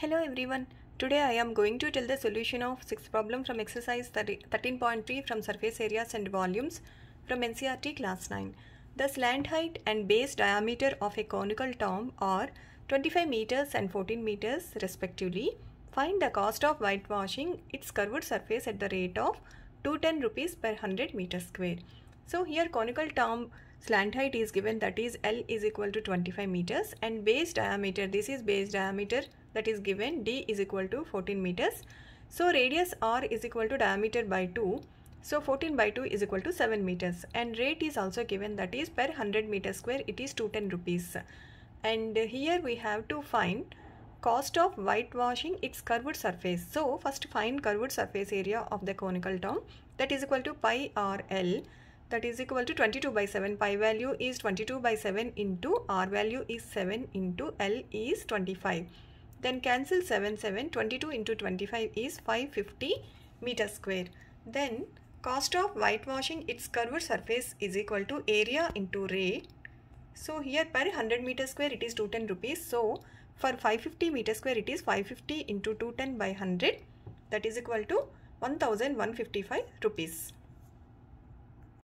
Hello everyone. Today I am going to tell the solution of 6 problem from exercise 13.3 from surface areas and volumes from NCRT class 9. The slant height and base diameter of a conical tomb are 25 meters and 14 meters respectively. Find the cost of whitewashing its curved surface at the rate of 210 rupees per 100 meter square. So here conical tomb slant height is given that is L is equal to 25 meters and base diameter this is base diameter that is given D is equal to 14 meters. So radius R is equal to diameter by 2 so 14 by 2 is equal to 7 meters and rate is also given that is per 100 meter square it is 210 rupees. And here we have to find cost of whitewashing its curved surface. So first find curved surface area of the conical dome that is equal to pi r l that is equal to 22 by 7 pi value is 22 by 7 into r value is 7 into l is 25 then cancel 7 7 22 into 25 is 550 meter square then cost of whitewashing its curved surface is equal to area into ray so here per 100 meter square it is 210 rupees so for 550 meter square it is 550 into 210 by 100 that is equal to 1155 rupees